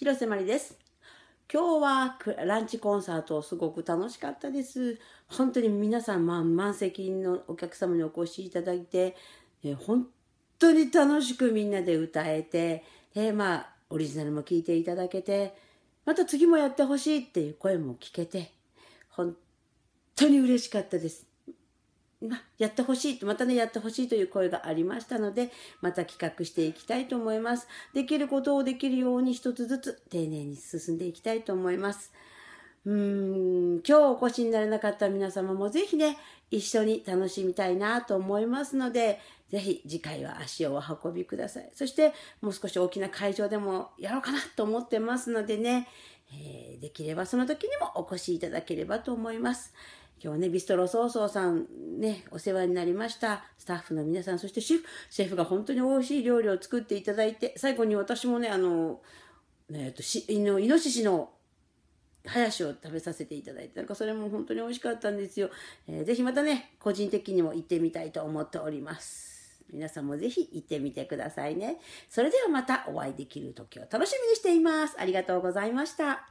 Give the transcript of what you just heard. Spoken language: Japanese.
広瀬まりです。今日はランチコンサートすごく楽しかったです。本当に皆さん、ま満席のお客様にお越しいただいて、え本当に楽しくみんなで歌えて、で、まあ、オリジナルも聴いていただけて、また次もやってほしいっていう声も聞けて、本当に嬉しかったです。やってほしいと、またね、やってほしいという声がありましたので、また企画していきたいと思います。できることをできるように一つずつ丁寧に進んでいきたいと思います。うーん、今日お越しになれなかった皆様もぜひね、一緒に楽しみたいなと思いますので、ぜひ次回は足をお運びください。そしてもう少し大きな会場でもやろうかなと思ってますのでね、えー、できればその時にもお越しいただければと思います。今日ね、ビストロソーソーさんね、お世話になりました。スタッフの皆さん、そしてシェフ、シェフが本当に美味しい料理を作っていただいて、最後に私もね、あの、えっ、と、し、いの、イノシシのハヤシを食べさせていただいて、なんかそれも本当に美味しかったんですよ。えー、ぜひまたね、個人的にも行ってみたいと思っております。皆さんもぜひ行ってみてくださいね。それではまたお会いできる時を楽しみにしています。ありがとうございました。